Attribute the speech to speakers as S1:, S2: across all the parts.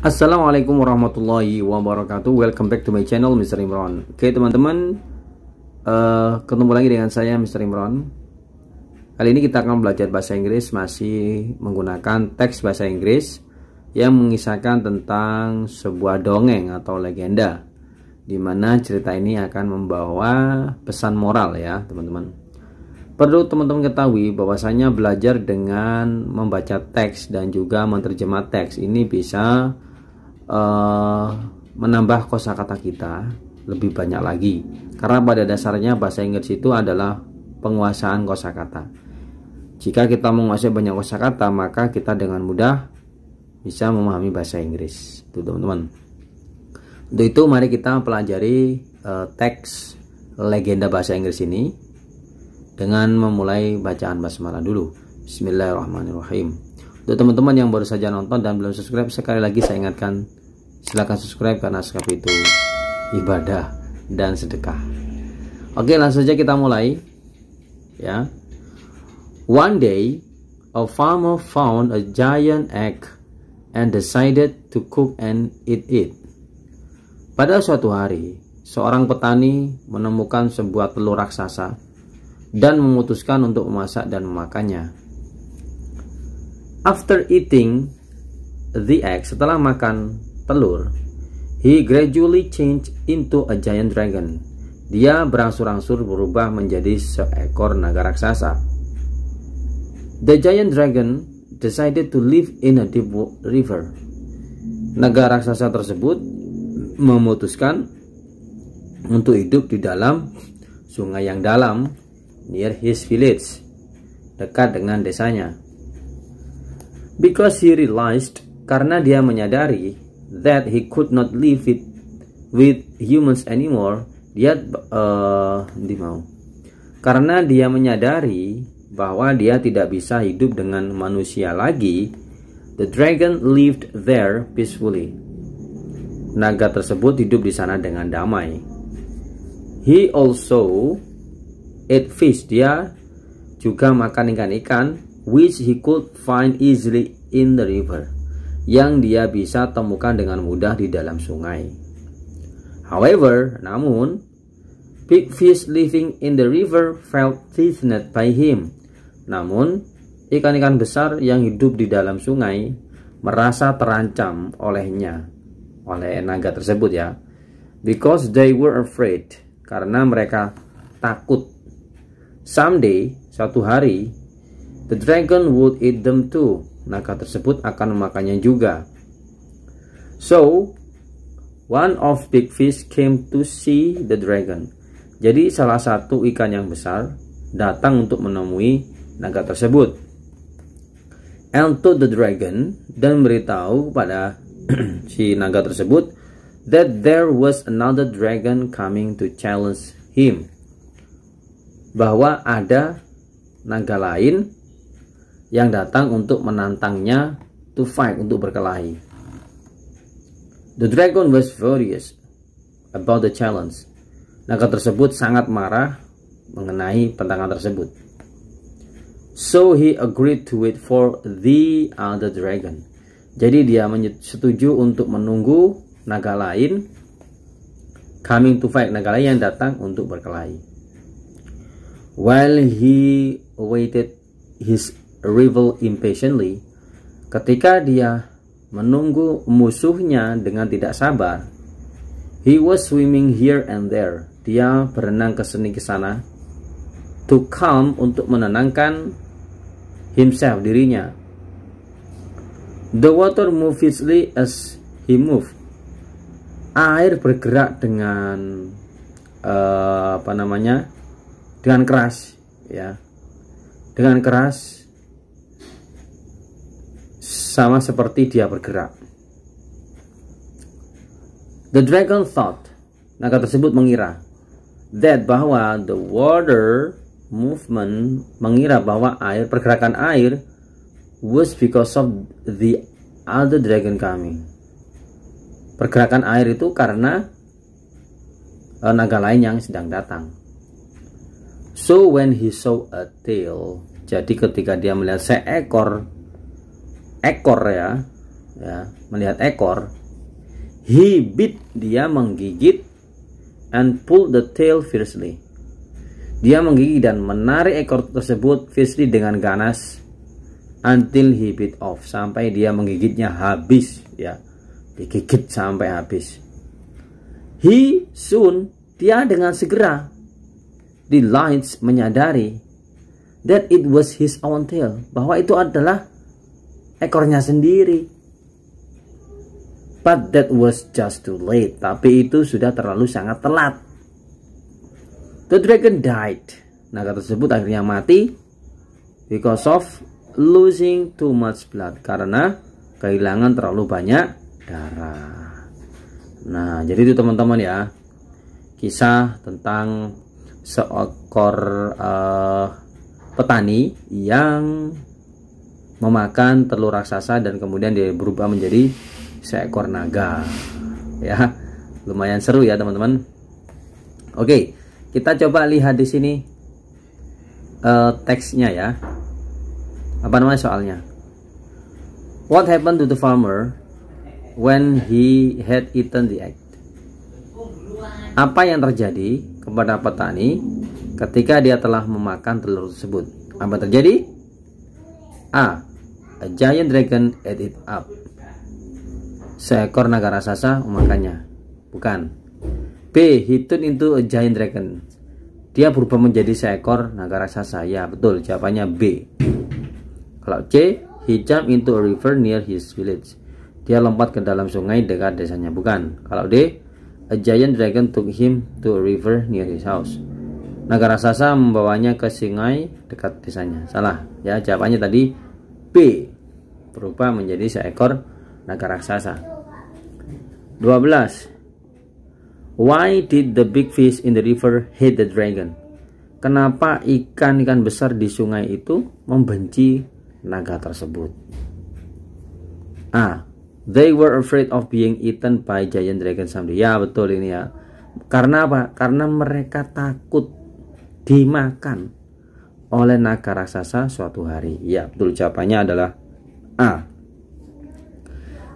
S1: Assalamualaikum warahmatullahi wabarakatuh Welcome back to my channel Mr. Imron Oke teman-teman uh, Ketemu lagi dengan saya Mr. Imron Kali ini kita akan belajar bahasa Inggris Masih menggunakan teks bahasa Inggris Yang mengisahkan tentang sebuah dongeng atau legenda Dimana cerita ini akan membawa pesan moral ya teman-teman Perlu teman-teman ketahui bahwasanya belajar dengan membaca teks dan juga menerjemah teks ini bisa uh, menambah kosakata kita lebih banyak lagi karena pada dasarnya bahasa Inggris itu adalah penguasaan kosakata. Jika kita menguasai banyak kosakata maka kita dengan mudah bisa memahami bahasa Inggris. Itu teman-teman. Untuk itu mari kita pelajari uh, eh, teks legenda bahasa Inggris ini dengan memulai bacaan basmalah dulu. Bismillahirrahmanirrahim. Untuk teman-teman yang baru saja nonton dan belum subscribe sekali lagi saya ingatkan silahkan subscribe karena subscribe itu ibadah dan sedekah oke langsung saja kita mulai ya one day a farmer found a giant egg and decided to cook and eat it pada suatu hari seorang petani menemukan sebuah telur raksasa dan memutuskan untuk memasak dan memakannya after eating the egg setelah makan telur, he gradually changed into a giant dragon. Dia berangsur-angsur berubah menjadi seekor naga raksasa. The giant dragon decided to live in a deep river. Naga raksasa tersebut memutuskan untuk hidup di dalam sungai yang dalam near his village, dekat dengan desanya. Because he realized, karena dia menyadari that he could not live it with humans anymore, dia uh, di mau. Karena dia menyadari bahwa dia tidak bisa hidup dengan manusia lagi, the dragon lived there peacefully. Naga tersebut hidup di sana dengan damai. He also ate fish. Dia juga makan ikan-ikan which he could find easily in the river yang dia bisa temukan dengan mudah di dalam sungai. However, namun, big fish living in the river felt threatened by him. Namun, ikan-ikan besar yang hidup di dalam sungai merasa terancam olehnya, oleh naga tersebut ya. Because they were afraid, karena mereka takut. Someday, satu hari, The dragon would eat them too. Naga tersebut akan memakannya juga. So, one of big fish came to see the dragon. Jadi salah satu ikan yang besar datang untuk menemui naga tersebut. And to the dragon dan beritahu pada si naga tersebut that there was another dragon coming to challenge him. Bahwa ada naga lain yang datang untuk menantangnya to fight untuk berkelahi. The dragon was furious about the challenge. Naga tersebut sangat marah mengenai tantangan tersebut. So he agreed to wait for the other dragon. Jadi dia setuju untuk menunggu naga lain coming to fight naga lain yang datang untuk berkelahi. While he awaited his Rival impatiently, ketika dia menunggu musuhnya dengan tidak sabar, he was swimming here and there. Dia berenang ke sini ke sana to calm untuk menenangkan himself dirinya. The water moved easily as he moved. Air bergerak dengan uh, apa namanya? dengan keras ya. Dengan keras sama seperti dia bergerak. The dragon thought, naga tersebut mengira, that bahwa the water movement mengira bahwa air pergerakan air was because of the other dragon coming. Pergerakan air itu karena uh, naga lain yang sedang datang. So when he saw a tail, jadi ketika dia melihat seekor ekor ya, ya melihat ekor, he bit dia menggigit and pull the tail fiercely. Dia menggigit dan menarik ekor tersebut fiercely dengan ganas until he bit off sampai dia menggigitnya habis ya digigit sampai habis he soon dia dengan segera delights menyadari that it was his own tail bahwa itu adalah ekornya sendiri. But that was just too late. Tapi itu sudah terlalu sangat telat. The dragon died. Naga tersebut akhirnya mati because of losing too much blood karena kehilangan terlalu banyak darah. Nah, jadi itu teman-teman ya. Kisah tentang seekor uh, petani yang memakan telur raksasa dan kemudian dia berubah menjadi seekor naga. Ya, lumayan seru ya teman-teman. Oke, kita coba lihat di sini uh, teksnya ya. Apa namanya soalnya? What happened to the farmer when he had eaten the egg? Apa yang terjadi kepada petani ketika dia telah memakan telur tersebut? Apa terjadi? A a giant dragon ate it up. Seekor naga raksasa memakannya. Bukan. B. He turned into a giant dragon. Dia berubah menjadi seekor naga raksasa. Ya, betul. Jawabannya B. Kalau C, he jumped into a river near his village. Dia lompat ke dalam sungai dekat desanya. Bukan. Kalau D, a giant dragon took him to a river near his house. Naga raksasa membawanya ke sungai dekat desanya. Salah. Ya, jawabannya tadi B berubah menjadi seekor naga raksasa. 12. Why did the big fish in the river hate the dragon? Kenapa ikan-ikan besar di sungai itu membenci naga tersebut? A. They were afraid of being eaten by giant dragon someday. Ya, betul ini ya. Karena apa? Karena mereka takut dimakan oleh naga raksasa suatu hari. Ya, betul jawabannya adalah A.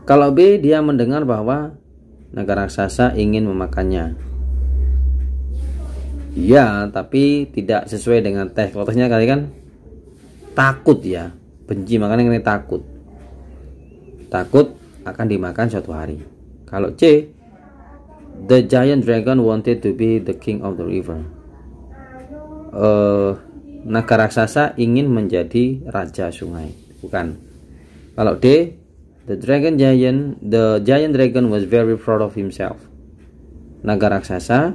S1: Kalau B dia mendengar bahwa naga raksasa ingin memakannya. Ya, tapi tidak sesuai dengan teh. Kalau kali kan takut ya, benci makan ini takut. Takut akan dimakan suatu hari. Kalau C, the giant dragon wanted to be the king of the river. Uh, eh, naga raksasa ingin menjadi raja sungai, bukan? Kalau D, the dragon giant, the giant dragon was very proud of himself. Naga raksasa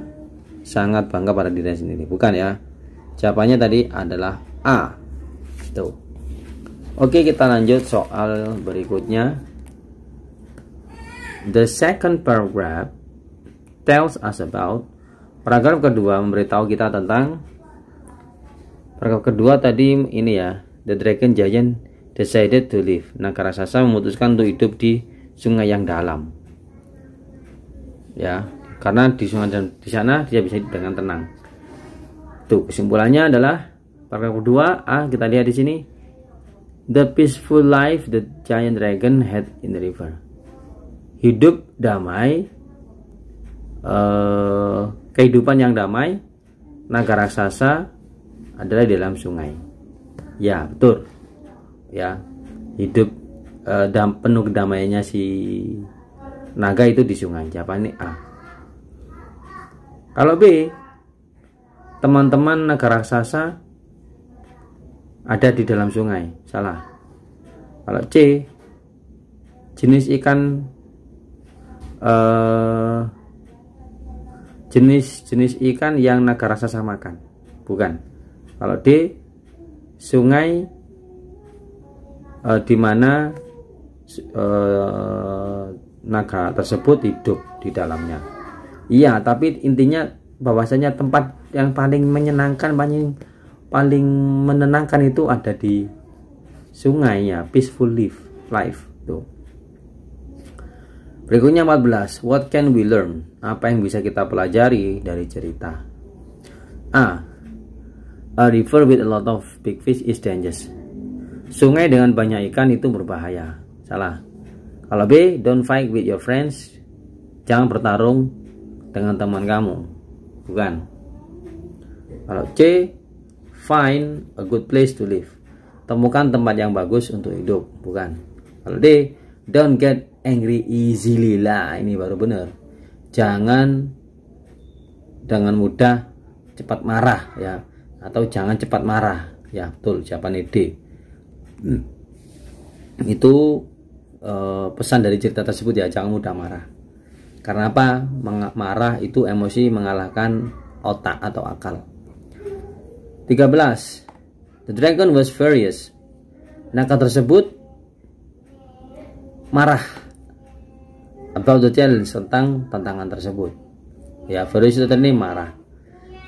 S1: sangat bangga pada dirinya sendiri, bukan ya? Jawabannya tadi adalah A. Tuh. Oke, kita lanjut soal berikutnya. The second paragraph tells us about paragraf kedua memberitahu kita tentang paragraf kedua tadi ini ya, the dragon giant decided to live. Naga raksasa memutuskan untuk hidup di sungai yang dalam. Ya, karena di sungai dan di sana dia bisa hidup dengan tenang. Tuh, kesimpulannya adalah paragraf kedua A kita lihat di sini the peaceful life the giant dragon had in the river. Hidup damai, eh, kehidupan yang damai, naga raksasa adalah di dalam sungai. Ya, betul ya hidup uh, eh, dan penuh damainya si naga itu di sungai ini A kalau B teman-teman naga raksasa ada di dalam sungai salah kalau C jenis ikan jenis-jenis eh, ikan yang naga raksasa makan bukan kalau D sungai eh, di mana eh, naga tersebut hidup di dalamnya. Iya, tapi intinya bahwasanya tempat yang paling menyenangkan paling paling menenangkan itu ada di sungai ya, peaceful life, life tuh. Berikutnya 14. What can we learn? Apa yang bisa kita pelajari dari cerita? A. A river with a lot of big fish is dangerous. Sungai dengan banyak ikan itu berbahaya. Salah. Kalau B, don't fight with your friends. Jangan bertarung dengan teman kamu. Bukan. Kalau C, find a good place to live. Temukan tempat yang bagus untuk hidup. Bukan. Kalau D, don't get angry easily lah. Ini baru benar. Jangan dengan mudah cepat marah ya atau jangan cepat marah ya betul jawabannya D Hmm. itu uh, pesan dari cerita tersebut ya jangan mudah marah karena apa marah itu emosi mengalahkan otak atau akal 13 the dragon was furious naga tersebut marah about the challenge tentang tantangan tersebut ya furious itu tadi marah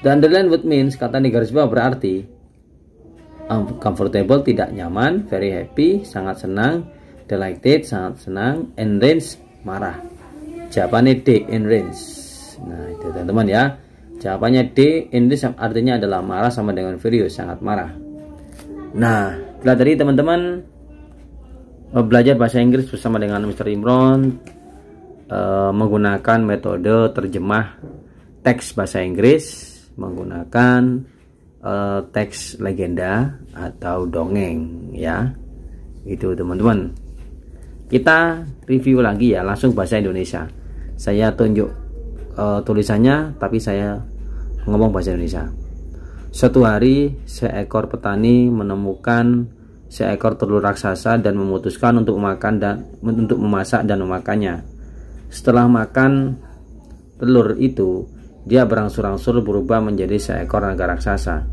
S1: the underline would means kata di garis bawah berarti Comfortable tidak nyaman very happy sangat senang delighted sangat senang enraged marah jawabannya D enraged nah itu teman-teman ya jawabannya D enraged artinya adalah marah sama dengan furious sangat marah nah tadi teman-teman eh, belajar bahasa Inggris bersama dengan Mr. Imron eh, menggunakan metode terjemah teks bahasa Inggris menggunakan uh, teks legenda atau dongeng ya itu teman-teman kita review lagi ya langsung bahasa Indonesia saya tunjuk uh, tulisannya tapi saya ngomong bahasa Indonesia satu hari seekor petani menemukan seekor telur raksasa dan memutuskan untuk makan dan untuk memasak dan memakannya setelah makan telur itu dia berangsur-angsur berubah menjadi seekor naga raksasa.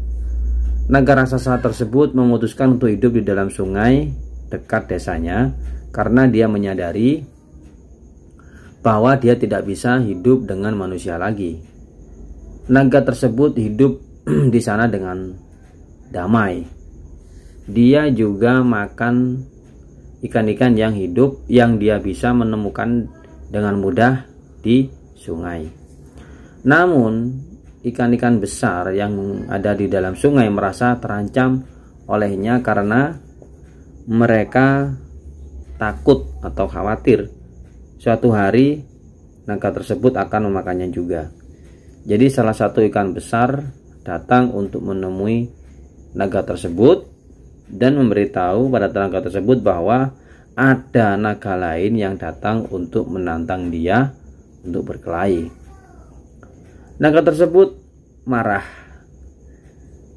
S1: Naga raksasa tersebut memutuskan untuk hidup di dalam sungai dekat desanya karena dia menyadari bahwa dia tidak bisa hidup dengan manusia lagi. Naga tersebut hidup di sana dengan damai. Dia juga makan ikan-ikan yang hidup yang dia bisa menemukan dengan mudah di sungai. Namun, ikan-ikan besar yang ada di dalam sungai merasa terancam olehnya karena mereka takut atau khawatir suatu hari naga tersebut akan memakannya juga. Jadi salah satu ikan besar datang untuk menemui naga tersebut dan memberitahu pada naga tersebut bahwa ada naga lain yang datang untuk menantang dia untuk berkelahi. Naga tersebut marah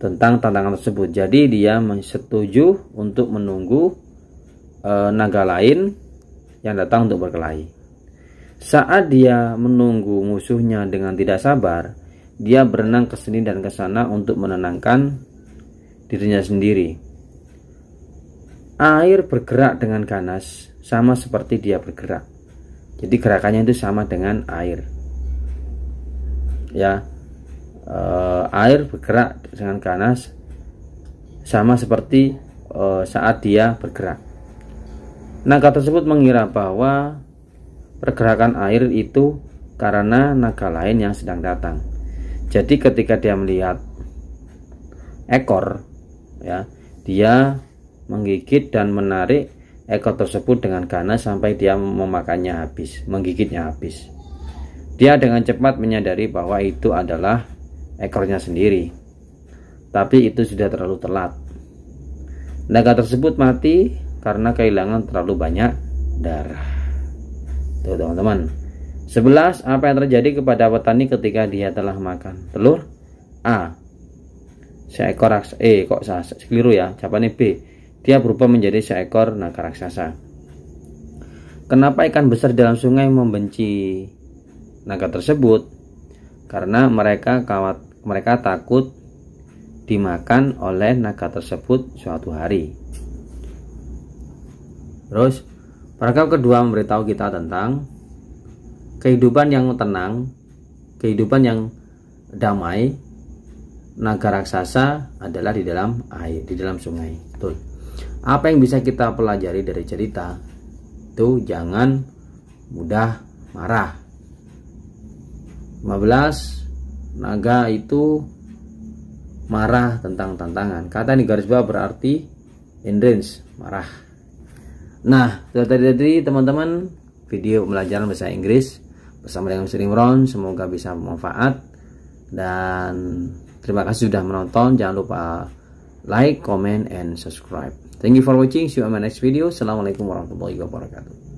S1: tentang tantangan tersebut. Jadi dia setuju untuk menunggu e, naga lain yang datang untuk berkelahi. Saat dia menunggu musuhnya dengan tidak sabar, dia berenang ke sini dan ke sana untuk menenangkan dirinya sendiri. Air bergerak dengan ganas sama seperti dia bergerak. Jadi gerakannya itu sama dengan air ya e, air bergerak dengan ganas sama seperti e, saat dia bergerak. Naga tersebut mengira bahwa pergerakan air itu karena naga lain yang sedang datang. Jadi ketika dia melihat ekor ya, dia menggigit dan menarik ekor tersebut dengan ganas sampai dia memakannya habis, menggigitnya habis. Dia dengan cepat menyadari bahwa itu adalah ekornya sendiri. Tapi itu sudah terlalu telat. Naga tersebut mati karena kehilangan terlalu banyak darah. Tuh teman-teman. Sebelas Apa yang terjadi kepada petani ketika dia telah makan telur? A. Seekor raksasa. E. Kok salah? Keliru ya. Jawabannya B. Dia berubah menjadi seekor naga raksasa. Kenapa ikan besar dalam sungai membenci naga tersebut karena mereka kawat, mereka takut dimakan oleh naga tersebut suatu hari. Terus paragraf kedua memberitahu kita tentang kehidupan yang tenang, kehidupan yang damai. Naga raksasa adalah di dalam air, di dalam sungai. Betul. Apa yang bisa kita pelajari dari cerita? Itu jangan mudah marah 15 naga itu marah tentang tantangan kata ini garis bawah berarti in endurance marah nah itu tadi tadi teman-teman video pembelajaran bahasa Inggris bersama dengan Sri Imron semoga bisa bermanfaat dan terima kasih sudah menonton jangan lupa like comment and subscribe thank you for watching see you on my next video assalamualaikum warahmatullahi wabarakatuh